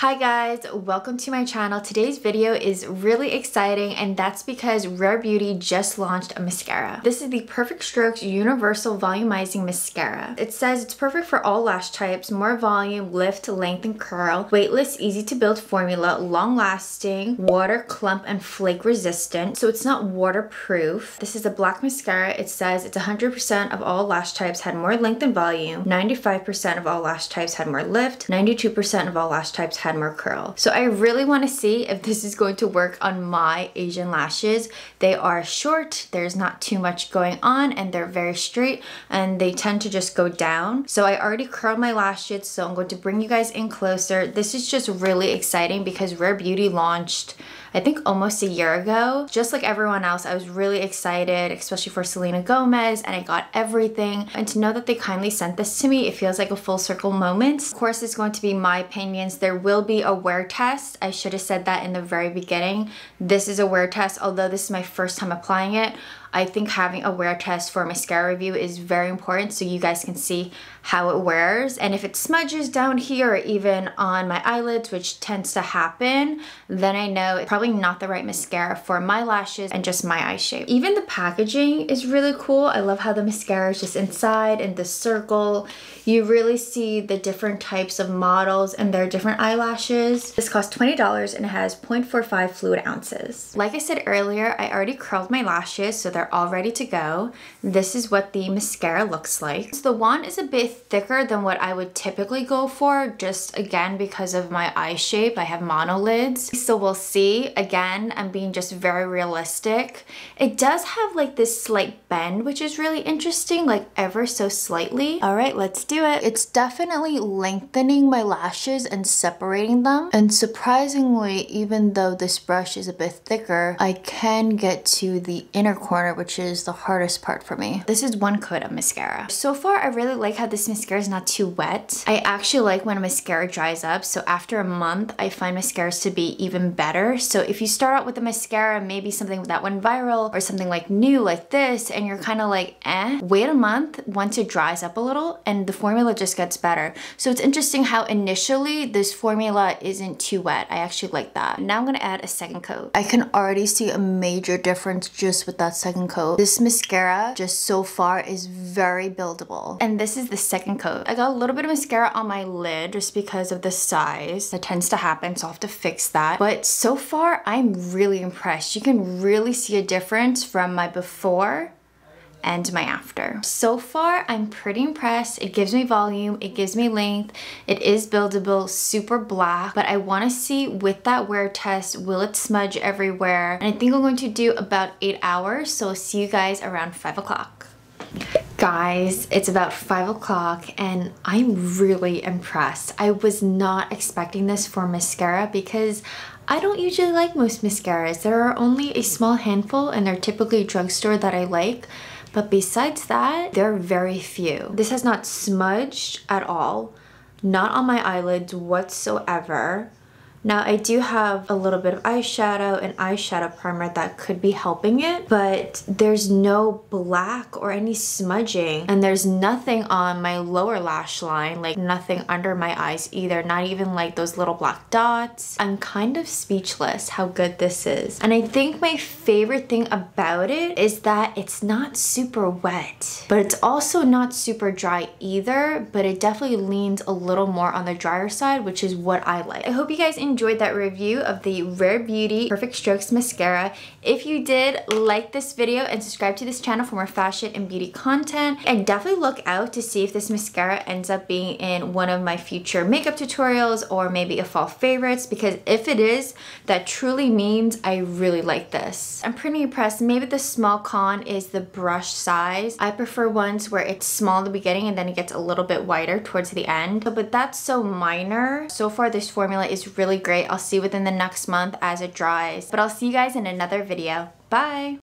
Hi guys, welcome to my channel. Today's video is really exciting and that's because Rare Beauty just launched a mascara. This is the Perfect Strokes Universal Volumizing Mascara. It says it's perfect for all lash types, more volume, lift, length, and curl, weightless, easy to build formula, long lasting, water, clump, and flake resistant. So it's not waterproof. This is a black mascara. It says it's 100% of all lash types had more length and volume, 95% of all lash types had more lift, 92% of all lash types had more curl. So I really wanna see if this is going to work on my Asian lashes. They are short, there's not too much going on, and they're very straight, and they tend to just go down. So I already curled my lashes, so I'm going to bring you guys in closer. This is just really exciting because Rare Beauty launched I think almost a year ago. Just like everyone else, I was really excited, especially for Selena Gomez, and I got everything. And to know that they kindly sent this to me, it feels like a full circle moment. Of course, it's going to be my opinions. There will be a wear test. I should have said that in the very beginning. This is a wear test, although this is my first time applying it. I think having a wear test for mascara review is very important so you guys can see how it wears and if it smudges down here or even on my eyelids which tends to happen then I know it probably probably not the right mascara for my lashes and just my eye shape. Even the packaging is really cool. I love how the mascara is just inside in this circle. You really see the different types of models and their different eyelashes. This costs $20 and it has 0.45 fluid ounces. Like I said earlier, I already curled my lashes so they're all ready to go. This is what the mascara looks like. So the wand is a bit thicker than what I would typically go for just again because of my eye shape. I have monolids. So we'll see again, I'm being just very realistic. It does have like this slight bend, which is really interesting, like ever so slightly. All right, let's do it. It's definitely lengthening my lashes and separating them. And surprisingly, even though this brush is a bit thicker, I can get to the inner corner, which is the hardest part for me. This is one coat of mascara. So far, I really like how this mascara is not too wet. I actually like when a mascara dries up. So after a month, I find mascaras to be even better. So so if you start out with a mascara, maybe something that went viral or something like new like this, and you're kind of like, eh, wait a month once it dries up a little and the formula just gets better. So it's interesting how initially this formula isn't too wet. I actually like that. Now I'm gonna add a second coat. I can already see a major difference just with that second coat. This mascara just so far is very buildable. And this is the second coat. I got a little bit of mascara on my lid just because of the size. That tends to happen, so I'll have to fix that. But so far, far, I'm really impressed. You can really see a difference from my before and my after. So far, I'm pretty impressed. It gives me volume, it gives me length, it is buildable, super black, but I wanna see with that wear test, will it smudge everywhere? And I think I'm going to do about eight hours, so I'll see you guys around five o'clock. Guys, it's about 5 o'clock and I'm really impressed. I was not expecting this for mascara because I don't usually like most mascaras. There are only a small handful and they're typically drugstore that I like. But besides that, there are very few. This has not smudged at all, not on my eyelids whatsoever. Now I do have a little bit of eyeshadow and eyeshadow primer that could be helping it, but there's no black or any smudging and there's nothing on my lower lash line, like nothing under my eyes either, not even like those little black dots. I'm kind of speechless how good this is. And I think my favorite thing about it is that it's not super wet, but it's also not super dry either, but it definitely leans a little more on the drier side, which is what I like. I hope you guys enjoyed enjoyed that review of the Rare Beauty Perfect Strokes Mascara. If you did, like this video and subscribe to this channel for more fashion and beauty content. And definitely look out to see if this mascara ends up being in one of my future makeup tutorials or maybe a fall favorites because if it is, that truly means I really like this. I'm pretty impressed. Maybe the small con is the brush size. I prefer ones where it's small at the beginning and then it gets a little bit wider towards the end. But that's so minor. So far this formula is really great. I'll see within the next month as it dries. But I'll see you guys in another video. Bye!